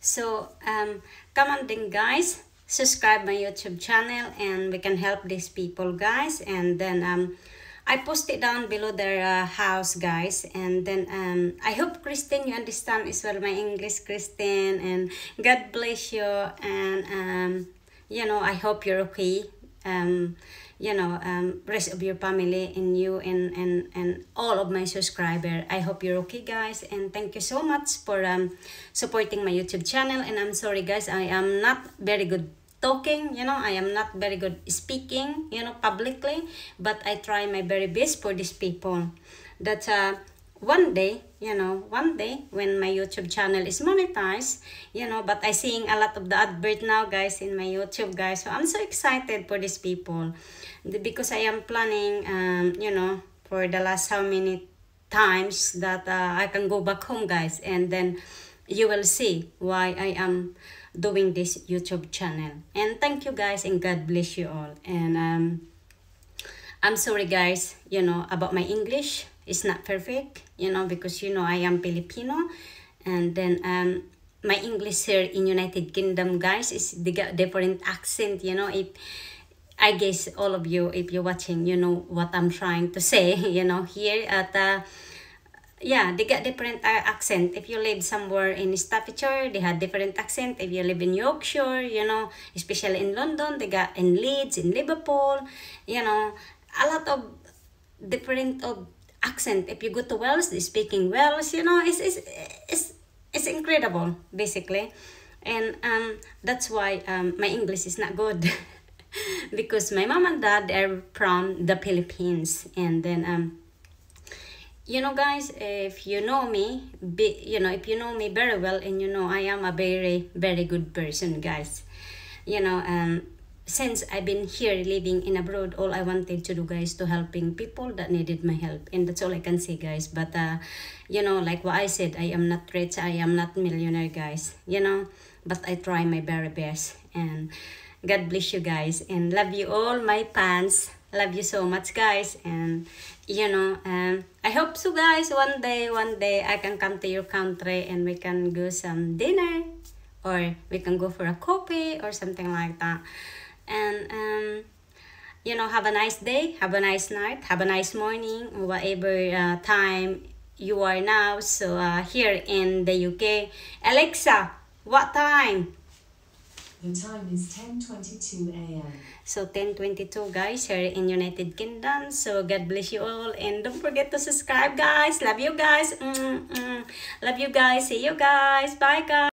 So um, come on then guys, subscribe my YouTube channel and we can help these people guys. And then um, I post it down below their uh, house guys. And then um, I hope Christine you understand as well my English Christine and God bless you and um, you know I hope you're okay um, you know um, rest of your family and you and and and all of my subscriber i hope you're okay guys and thank you so much for um, supporting my youtube channel and i'm sorry guys i am not very good talking you know i am not very good speaking you know publicly but i try my very best for these people that uh one day, you know, one day when my YouTube channel is monetized, you know, but I seeing a lot of the advert now, guys, in my YouTube, guys. So I'm so excited for these people because I am planning, um, you know, for the last how many times that uh, I can go back home, guys, and then you will see why I am doing this YouTube channel. And thank you, guys, and God bless you all. And um. I'm sorry guys, you know, about my English. It's not perfect, you know, because you know I am Filipino. And then um, my English here in United Kingdom, guys, is different accent, you know. If I guess all of you, if you're watching, you know what I'm trying to say, you know, here at the... Uh, yeah, they got different uh, accent. If you live somewhere in Staffordshire, they had different accent. If you live in Yorkshire, you know, especially in London, they got in Leeds, in Liverpool, you know, a lot of different of accent. If you go to Wales, they speaking Welsh, you know, it's, it's, it's, it's incredible, basically. And um, that's why um, my English is not good. because my mom and dad are from the Philippines. And then, um, you know, guys, if you know me, be, you know, if you know me very well and you know I am a very, very good person, guys. You know, um, since I've been here living in abroad, all I wanted to do guys to helping people that needed my help. And that's all I can say guys. But uh, you know, like what I said, I am not rich, I am not millionaire guys, you know, but I try my very best and God bless you guys and love you all my fans. Love you so much guys and you know, um, I hope so guys one day, one day I can come to your country and we can go some dinner or we can go for a coffee or something like that and um, you know have a nice day have a nice night have a nice morning whatever uh, time you are now so uh, here in the uk alexa what time the time is 10.22 a.m. So 10.22 guys here in United Kingdom. So God bless you all and don't forget to subscribe guys. Love you guys. Mm -mm. Love you guys. See you guys. Bye guys.